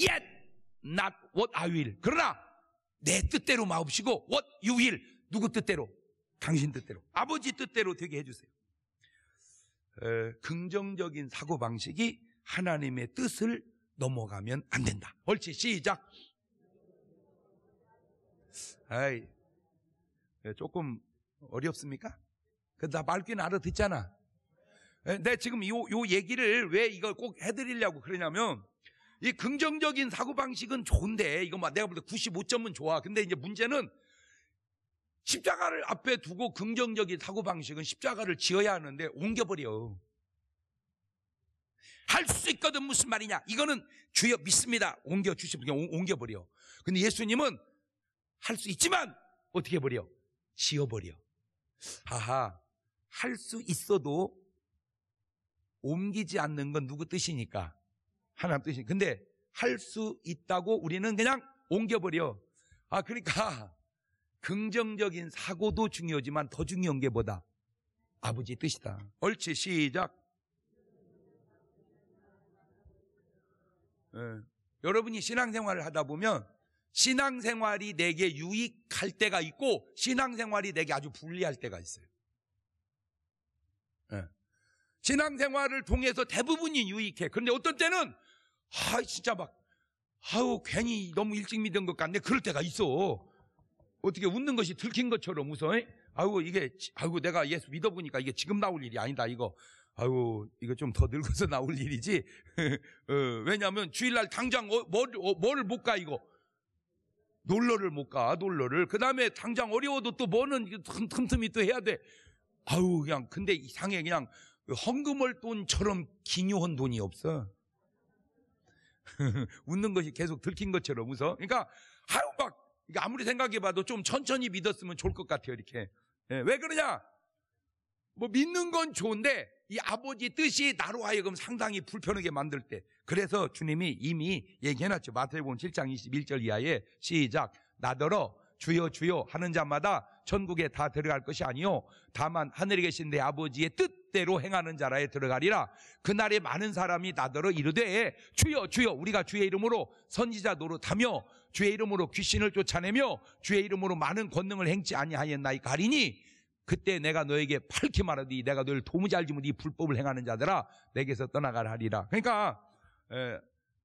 Yet not what I will. 그러나 내 뜻대로 마옵시고 what you will. 누구 뜻대로? 당신 뜻대로. 아버지 뜻대로 되게 해주세요. 에, 어, 긍정적인 사고방식이 하나님의 뜻을 넘어가면 안 된다. 옳지, 시작. 아이, 조금 어렵습니까? 그나 말귀는 알아듣잖아. 예, 내 지금 요, 요 얘기를 왜 이걸 꼭 해드리려고 그러냐면 이 긍정적인 사고방식은 좋은데 이거 막 내가 볼 때 95점은 좋아. 근데 이제 문제는 십자가를 앞에 두고 긍정적인 사고방식은 십자가를 지어야 하는데 옮겨버려. 할 수 있거든 무슨 말이냐. 이거는 주여 믿습니다. 옮겨주시면 그냥 옮겨버려. 근데 예수님은 할 수 있지만 어떻게 버려? 지어버려. 하하, 할 수 있어도 옮기지 않는 건 누구 뜻이니까? 하나님 뜻이니 근데 할 수 있다고 우리는 그냥 옮겨버려. 아, 그러니까 긍정적인 사고도 중요하지만 더 중요한 게 뭐다? 아버지 뜻이다. 얼지 시작. 예. 여러분이 신앙생활을 하다 보면 신앙생활이 내게 유익할 때가 있고 신앙생활이 내게 아주 불리할 때가 있어요. 네. 신앙생활을 통해서 대부분이 유익해. 그런데 어떤 때는 아 진짜 막 아우 괜히 너무 일찍 믿은 것 같네. 그럴 때가 있어. 어떻게 웃는 것이 들킨 것처럼 웃어. 아우 이게 아우 내가 예수 믿어보니까 이게 지금 나올 일이 아니다 이거. 아유, 이거 좀 더 늙어서 나올 일이지. 어, 왜냐하면 주일날 당장 어, 뭘, 어, 뭘못 가, 이거. 놀러를 못 가, 놀러를. 그 다음에 당장 어려워도 또 뭐는 틈틈이 또 해야 돼. 아우, 그냥, 근데 이상해. 그냥 헌금을 돈처럼 기묘한 돈이 없어. 웃는 것이 계속 들킨 것처럼 웃어. 그러니까, 아유, 막, 아무리 생각해봐도 좀 천천히 믿었으면 좋을 것 같아요, 이렇게. 예, 왜 그러냐? 뭐 믿는 건 좋은데, 이 아버지 뜻이 나로 하여금 상당히 불편하게 만들 때, 그래서 주님이 이미 얘기해놨죠. 마태복음 7장 21절 이하에 시작 나더러 주여 주여 하는 자마다 천국에 다 들어갈 것이 아니요 다만 하늘에 계신 내 아버지의 뜻대로 행하는 자라에 들어가리라 그날에 많은 사람이 나더러 이르되 주여 주여 우리가 주의 이름으로 선지자 노릇하며 주의 이름으로 귀신을 쫓아내며 주의 이름으로 많은 권능을 행치 아니하였나이가리니 그때 내가 너에게 밝히 말하니 내가 너를 도무지 알지 못이 불법을 행하는 자들아 내게서 떠나가라 하리라 그러니까 예,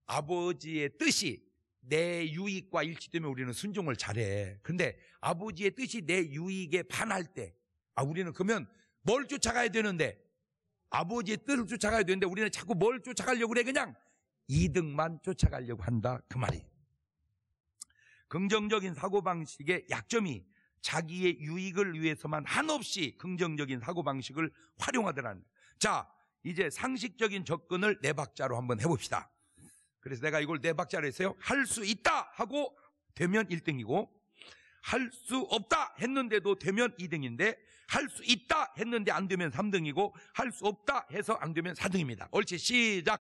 아버지의 뜻이 내 유익과 일치되면 우리는 순종을 잘해. 근데 아버지의 뜻이 내 유익에 반할 때, 아, 우리는 그러면 뭘 쫓아가야 되는데, 아버지의 뜻을 쫓아가야 되는데 우리는 자꾸 뭘 쫓아가려고 그래. 그냥 이득만 쫓아가려고 한다. 그말이 긍정적인 사고방식의 약점이 자기의 유익을 위해서만 한없이 긍정적인 사고방식을 활용하더라는. 자, 이제 상식적인 접근을 네 박자로 한번 해봅시다. 그래서 내가 이걸 네 박자로 했어요. 할 수 있다 하고 되면 1등이고 할 수 없다 했는데도 되면 2등인데 할 수 있다 했는데 안 되면 3등이고 할 수 없다 해서 안 되면 4등입니다. 옳지 시작.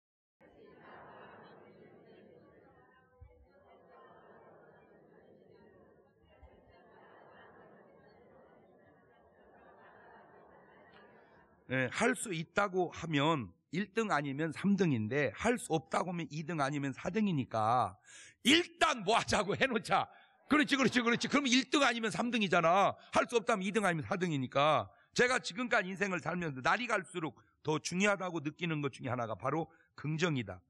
예, 할 수 있다고 하면 1등 아니면 3등인데 할 수 없다고 하면 2등 아니면 4등이니까 일단 뭐 하자고 해놓자. 그렇지, 그렇지, 그렇지. 그럼 1등 아니면 3등이잖아. 할 수 없다면 2등 아니면 4등이니까. 제가 지금까지 인생을 살면서 날이 갈수록 더 중요하다고 느끼는 것 중에 하나가 바로 긍정이다.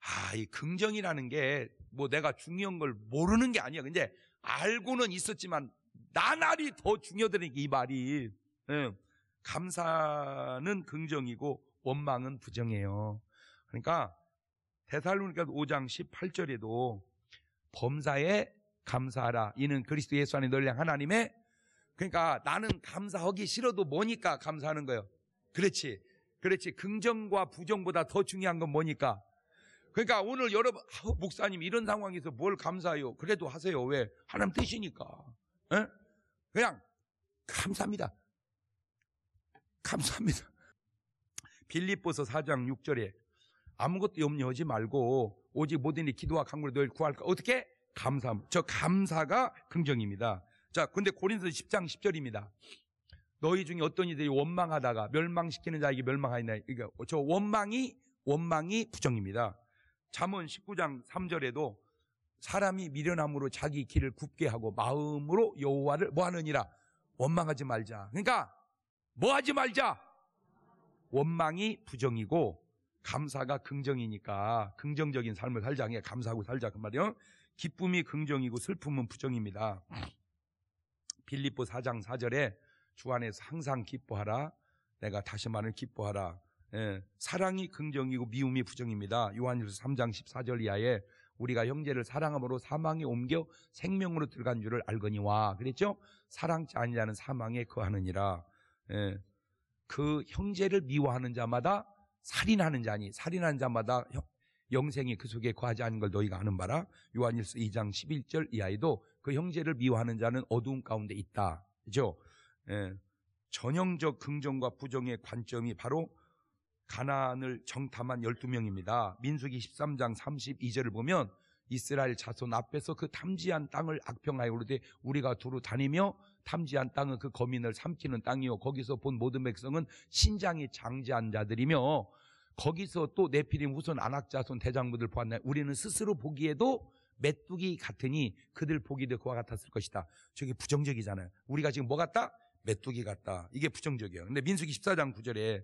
아, 이 긍정이라는 게 뭐 내가 중요한 걸 모르는 게 아니야. 근데 알고는 있었지만 나날이 더중요하다는게 이 말이. 예. 감사는 긍정이고 원망은 부정이요 그러니까 대살로니까 5장 18절에도 범사에 감사하라. 이는 그리스도 예수 안에 널량 하나님의 그러니까 나는 감사하기 싫어도 뭐니까 감사하는 거예요. 그렇지. 그렇지. 긍정과 부정보다 더 중요한 건 뭐니까. 그러니까 오늘 여러분 아, 목사님 이런 상황에서 뭘 감사해요. 그래도 하세요. 왜? 하나님 뜻이니까. 에? 예? 그냥 감사합니다. 감사합니다. 빌립보서 4장 6절에 아무것도 염려하지 말고 오직 모든 일 기도와 강구를늘 구할까 어떻게? 감사함. 저 감사가 긍정입니다. 자, 근데 고린서 10장 10절입니다. 너희 중에 어떤 이들이 원망하다가 멸망시키는 자에게 멸망하이나. 그러니까 저 원망이 원망이 부정입니다. 잠언 19장 3절에도 사람이 미련함으로 자기 길을 굽게 하고 마음으로 여호와를 뭐 하느니라 원망하지 말자. 그러니까 뭐 하지 말자. 원망이 부정이고 감사가 긍정이니까 긍정적인 삶을 살자. 그냥 감사하고 살자. 그 말이요. 기쁨이 긍정이고 슬픔은 부정입니다. 빌립보 4장 4절에 주 안에서 항상 기뻐하라. 내가 다시 말을 기뻐하라. 예, 사랑이 긍정이고 미움이 부정입니다. 요한일서 3장 14절 이하에 우리가 형제를 사랑함으로 사망에 옮겨 생명으로 들어간 줄을 알거니와 그랬죠? 사랑자 아니냐는 사망에 거하느니라. 예. 그 형제를 미워하는 자마다 살인하는 자니 살인하는 자마다 영생이 그 속에 과하지 않은 걸 너희가 아는 바라 요한일서 2장 11절 이하에도 그 형제를 미워하는 자는 어두운 가운데 있다. 그죠? 예. 전형적 긍정과 부정의 관점이 바로 가난을 정탐한 12명입니다. 민수기 13장 32절을 보면 이스라엘 자손 앞에서 그 탐지한 땅을 악평하여 오르되 우리가 두루 다니며 탐지한 땅은 그 거민을 삼키는 땅이요 거기서 본 모든 백성은 신장이 장지한 자들이며 거기서 또내피림 후손 안악자손 대장부들 보았나요? 우리는 스스로 보기에도 메뚜기 같으니 그들 보기도 그와 같았을 것이다. 저게 부정적이잖아요. 우리가 지금 뭐 같다? 메뚜기 같다. 이게 부정적이에요. 근데 민수기 14장 9절에 에,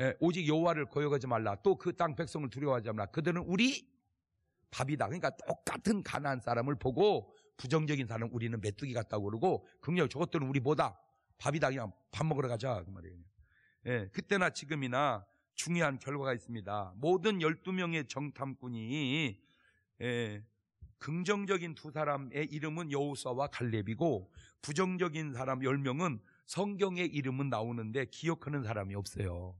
예, 오직 여호와를 거역하지 말라. 또 그 땅 백성을 두려워하지 말라. 그들은 우리 밥이다. 그러니까 똑같은 가난한 사람을 보고 부정적인 단어 우리는 메뚜기 같다고 그러고 긍정 저것들은 우리 보다 밥이다 그냥 밥 먹으러 가자 그 말이에요. 예, 그때나 지금이나 중요한 결과가 있습니다. 모든 12명의 정탐꾼이 예, 긍정적인 두 사람의 이름은 여우사와 갈렙이고 부정적인 사람 10명은 성경의 이름은 나오는데 기억하는 사람이 없어요.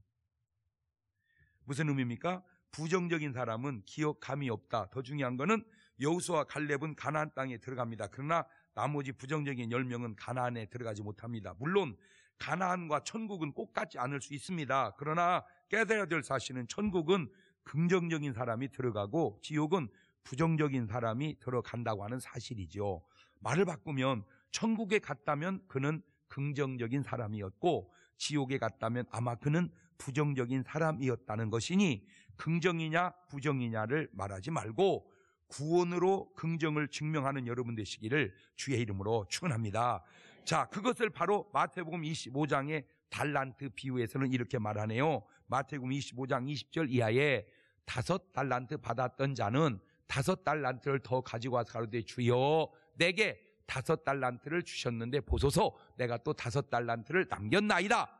무슨 의미입니까? 부정적인 사람은 기억감이 없다. 더 중요한 거는 여우수와 갈렙은 가나안 땅에 들어갑니다. 그러나 나머지 부정적인 열명은 가나안에 들어가지 못합니다. 물론 가나안과 천국은 꼭 같지 않을 수 있습니다. 그러나 깨달아야 될 사실은 천국은 긍정적인 사람이 들어가고 지옥은 부정적인 사람이 들어간다고 하는 사실이죠. 말을 바꾸면 천국에 갔다면 그는 긍정적인 사람이었고 지옥에 갔다면 아마 그는 부정적인 사람이었다는 것이니 긍정이냐 부정이냐를 말하지 말고 구원으로 긍정을 증명하는 여러분 되시기를 주의 이름으로 축원합니다. 자, 그것을 바로 마태복음 25장의 달란트 비유에서는 이렇게 말하네요. 마태복음 25장 20절 이하에 다섯 달란트 받았던 자는 다섯 달란트를 더 가지고 와서 가로되 주여 내게 다섯 달란트를 주셨는데 보소서 내가 또 다섯 달란트를 남겼나이다.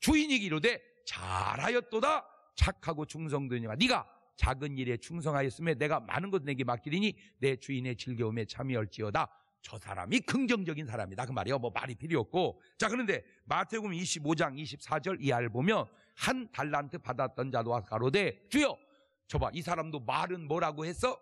주인이 기로되 잘하였도다 착하고 충성되니와 네가 작은 일에 충성하였음에 내가 많은 것 내게 맡기리니 내 주인의 즐겨움에 참여할지어다. 저 사람이 긍정적인 사람이다. 그 말이요. 뭐 말이 필요 없고. 자, 그런데 마태복음 25장 24절 이하를 보면 한 달란트 받았던 자도 와서 가로되 주여 저봐 이 사람도 말은 뭐라고 했어?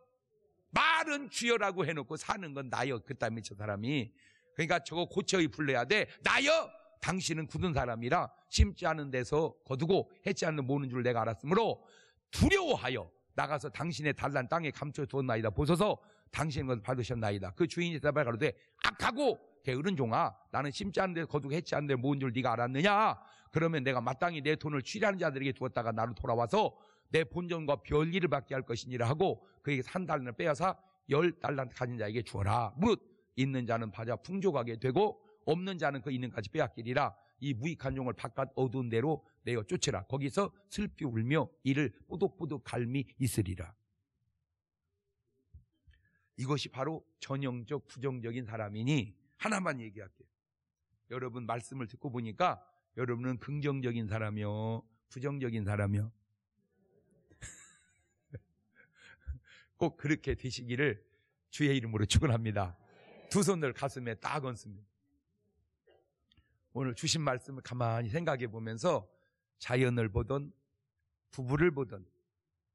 말은 주여라고 해놓고 사는 건 나여 그다음에 저 사람이 그러니까 저거 고쳐이 불러야 돼 나여 당신은 굳은 사람이라 심지 않은 데서 거두고 했지 않는 모는 줄 내가 알았으므로 두려워하여 나가서 당신의 달란 땅에 감춰 두었나이다. 보소서 당신의 것을 받으셨나이다. 그 주인이 대답하여 가로되 악하고 게으른 종아 나는 심지 않은데 거두했지 않은데 뭔은줄 네가 알았느냐? 그러면 내가 마땅히 내 돈을 취하는 자들에게 두었다가 나로 돌아와서 내 본전과 별일을 받게 할 것이니라 하고 그에게 산 달란을 빼앗아 열 달란트 가진 자에게 주어라. 무릇 있는 자는 받아 풍족하게 되고 없는 자는 그 있는 까지 빼앗기리라. 이 무익한 종을 바깥 어두운 데로 내어 쫓으라. 거기서 슬피 울며 이를 뿌독뿌독 갈미 있으리라. 이것이 바로 전형적 부정적인 사람이니 하나만 얘기할게요. 여러분 말씀을 듣고 보니까 여러분은 긍정적인 사람이요, 부정적인 사람이요. 꼭 그렇게 되시기를 주의 이름으로 축원합니다. 두 손을 가슴에 딱 얹습니다. 오늘 주신 말씀을 가만히 생각해 보면서 자연을 보든 부부를 보든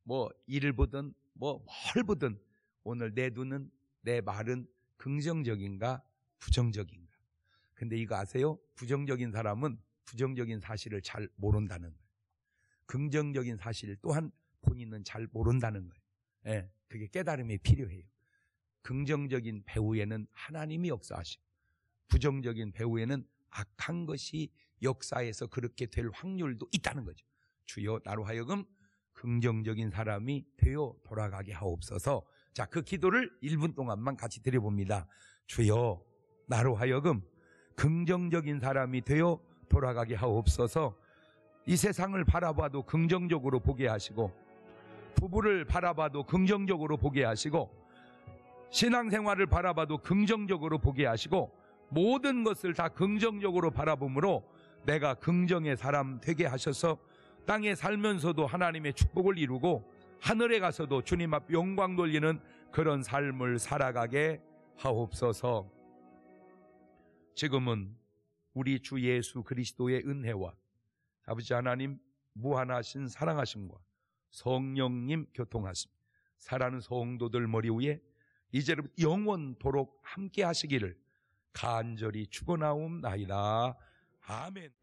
뭐 일을 보든 뭐 뭘 보든 오늘 내 눈은 내 말은 긍정적인가 부정적인가. 근데 이거 아세요? 부정적인 사람은 부정적인 사실을 잘 모른다는 거예요. 긍정적인 사실 또한 본인은 잘 모른다는 거예요. 예, 그게 깨달음이 필요해요. 긍정적인 배우에는 하나님이 역사하시고 부정적인 배우에는 악한 것이 역사에서 그렇게 될 확률도 있다는 거죠. 주여 나로 하여금 긍정적인 사람이 되어 돌아가게 하옵소서. 자, 그 기도를 1분 동안만 같이 드려봅니다. 주여 나로 하여금 긍정적인 사람이 되어 돌아가게 하옵소서. 이 세상을 바라봐도 긍정적으로 보게 하시고 부부를 바라봐도 긍정적으로 보게 하시고 신앙생활을 바라봐도 긍정적으로 보게 하시고 모든 것을 다 긍정적으로 바라보므로 내가 긍정의 사람 되게 하셔서 땅에 살면서도 하나님의 축복을 이루고 하늘에 가서도 주님 앞 영광 돌리는 그런 삶을 살아가게 하옵소서. 지금은 우리 주 예수 그리스도의 은혜와 아버지 하나님 무한하신 사랑하심과 성령님 교통하심, 사랑하는 성도들 머리 위에 이제부터 영원토록 함께 하시기를 간절히 죽어나옵나이다. 아멘.